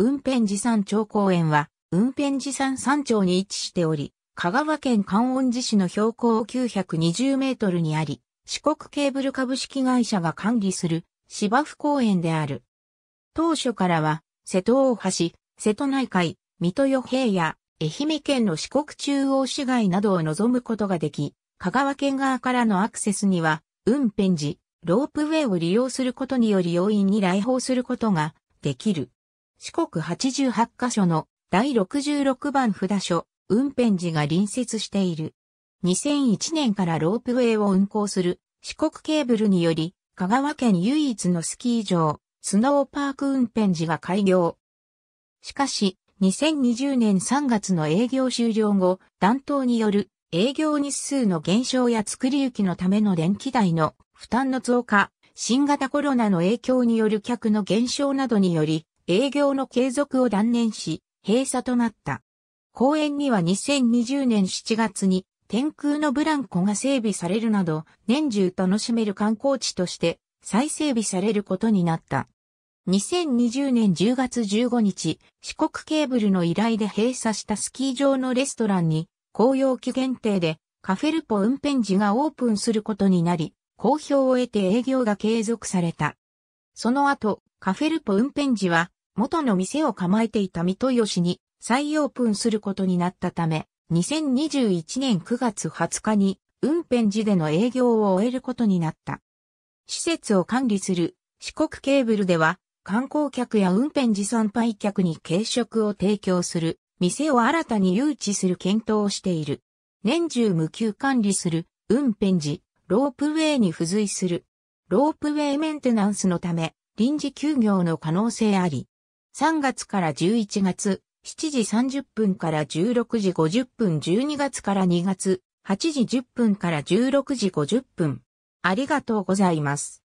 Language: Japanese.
雲辺寺山町公園は、雲辺寺山山頂に位置しており、香川県観音寺市の標高920メートルにあり、四国ケーブル株式会社が管理する芝生公園である。当初からは、瀬戸大橋、瀬戸内海、水戸与平野、愛媛県の四国中央市街などを望むことができ、香川県側からのアクセスには、運辺寺、ロープウェイを利用することにより要易に来訪することができる。四国八十八カ所の第六十六番札所、運辺寺が隣接している。2001年からロープウェイを運行する四国ケーブルにより、香川県唯一のスキー場、スノーパーク運転時が開業。しかし、2020年3月の営業終了後、暖冬による営業日数の減少や作り行きのための電気代の負担の増加、新型コロナの影響による客の減少などにより、営業の継続を断念し、閉鎖となった。公園には2020年7月に天空のブランコが整備されるなど、年中楽しめる観光地として再整備されることになった。2020年10月15日、四国ケーブルの依頼で閉鎖したスキー場のレストランに、紅葉期限定でカフェルポ運転時がオープンすることになり、好評を得て営業が継続された。その後、カフェルポ運転時は元の店を構えていた三豊市に再オープンすることになったため、2021年9月20日に運転寺での営業を終えることになった。施設を管理する四国ケーブルでは観光客や運転寺参拝客に軽食を提供する店を新たに誘致する検討をしている。年中無休管理する運転寺ロープウェイに付随するロープウェイメンテナンスのため臨時休業の可能性あり。3月から11月、7時30分から16時50分、12月から2月、8時10分から16時50分。ありがとうございます。